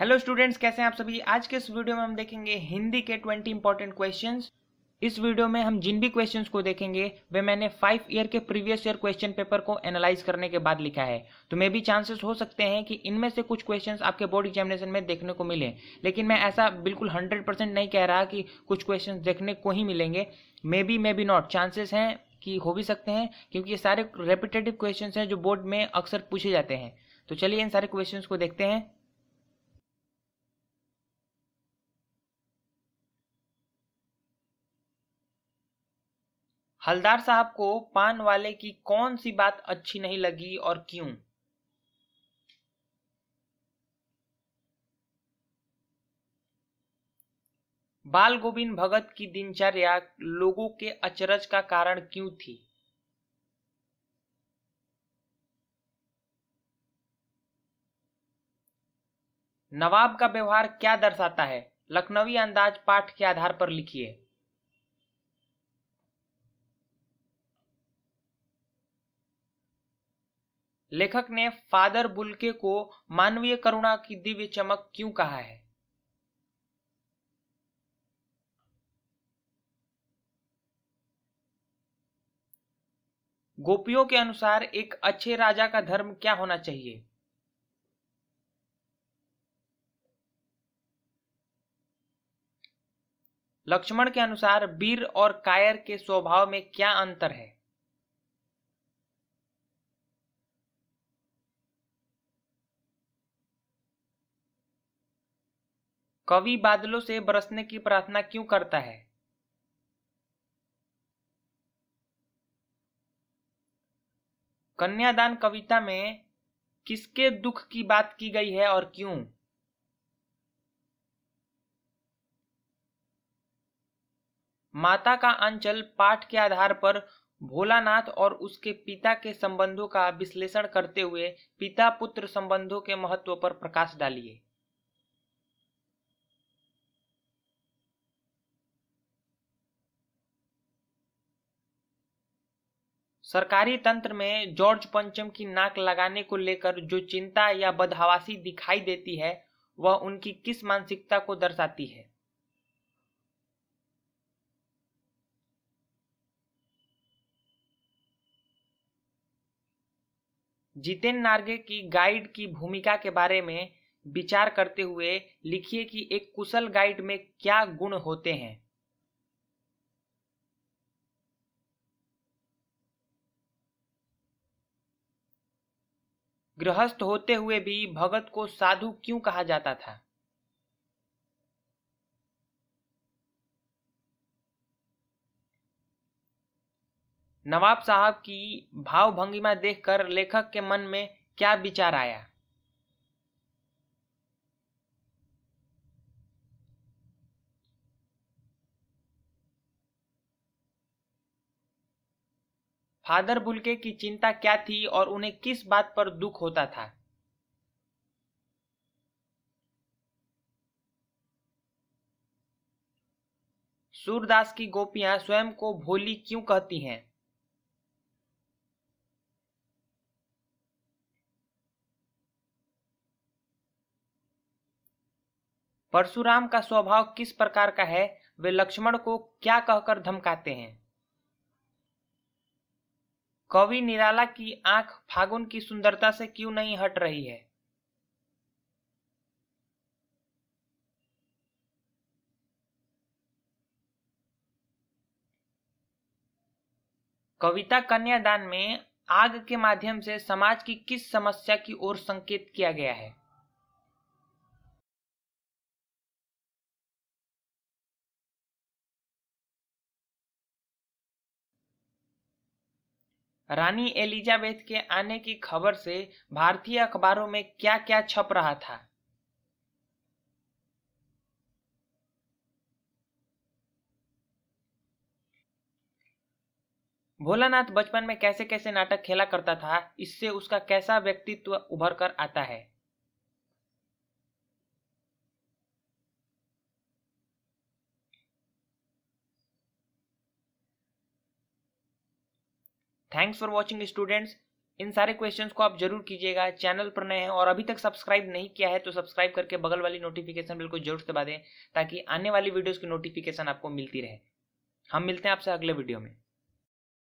hello students कैसे हैं आप सभी आज के इस वीडियो में हम देखेंगे हिंदी के 20 इंपॉर्टेंट क्वेश्चंस इस वीडियो में हम जिन भी क्वेश्चंस को देखेंगे वे मैंने फाइव ईयर के प्रीवियस ईयर क्वेश्चन पेपर को एनालाइज करने के बाद लिखा है तो मे भी चांसेस हो सकते हैं कि इनमें से कुछ क्वेश्चंस आपके बोर्ड एग्जामिनेशन में देखने को मिले लेकिन मैं ऐसा बिल्कुल हंड्रेड नहीं कह रहा कि कुछ क्वेश्चन देखने को ही मिलेंगे maybe maybe not chances हैं कि हो भी सकते हैं क्योंकि ये सारे रेपिटेटिव क्वेश्चन हैं जो बोर्ड में अक्सर पूछे जाते हैं तो चलिए इन सारे क्वेश्चन को देखते हैं हलदार साहब को पान वाले की कौन सी बात अच्छी नहीं लगी और क्यों बाल गोविंद भगत की दिनचर्या लोगों के अचरज का कारण क्यों थी नवाब का व्यवहार क्या दर्शाता है लखनवी अंदाज पाठ के आधार पर लिखिए लेखक ने फादर बुलके को मानवीय करुणा की दिव्य चमक क्यों कहा है गोपियों के अनुसार एक अच्छे राजा का धर्म क्या होना चाहिए लक्ष्मण के अनुसार वीर और कायर के स्वभाव में क्या अंतर है कवि बादलों से बरसने की प्रार्थना क्यों करता है कन्यादान कविता में किसके दुख की बात की गई है और क्यों माता का अंचल पाठ के आधार पर भोलानाथ और उसके पिता के संबंधों का विश्लेषण करते हुए पिता पुत्र संबंधों के महत्व पर प्रकाश डालिए सरकारी तंत्र में जॉर्ज पंचम की नाक लगाने को लेकर जो चिंता या बदहवासी दिखाई देती है वह उनकी किस मानसिकता को दर्शाती है जितेन नार्गे की गाइड की भूमिका के बारे में विचार करते हुए लिखिए कि एक कुशल गाइड में क्या गुण होते हैं गृहस्थ होते हुए भी भगत को साधु क्यों कहा जाता था नवाब साहब की भावभंगिमा देखकर लेखक के मन में क्या विचार आया फादर बुलके की चिंता क्या थी और उन्हें किस बात पर दुख होता था सूरदास की गोपियां स्वयं को भोली क्यों कहती हैं परशुराम का स्वभाव किस प्रकार का है वे लक्ष्मण को क्या कहकर धमकाते हैं कवि निराला की आंख फागुन की सुंदरता से क्यों नहीं हट रही है कविता कन्यादान में आग के माध्यम से समाज की किस समस्या की ओर संकेत किया गया है रानी एलिजाबेथ के आने की खबर से भारतीय अखबारों में क्या क्या छप रहा था भोलानाथ बचपन में कैसे कैसे नाटक खेला करता था इससे उसका कैसा व्यक्तित्व उभर कर आता है थैंक्स फॉर वॉचिंग स्टूडेंट्स इन सारे क्वेश्चन को आप जरूर कीजिएगा चैनल पर नए हैं और अभी तक सब्सक्राइब नहीं किया है तो सब्सक्राइब करके बगल वाली नोटिफिकेशन बिल्कुल जरूर दबा दें ताकि आने वाली वीडियोज की नोटिफिकेशन आपको मिलती रहे हम मिलते हैं आपसे अगले वीडियो में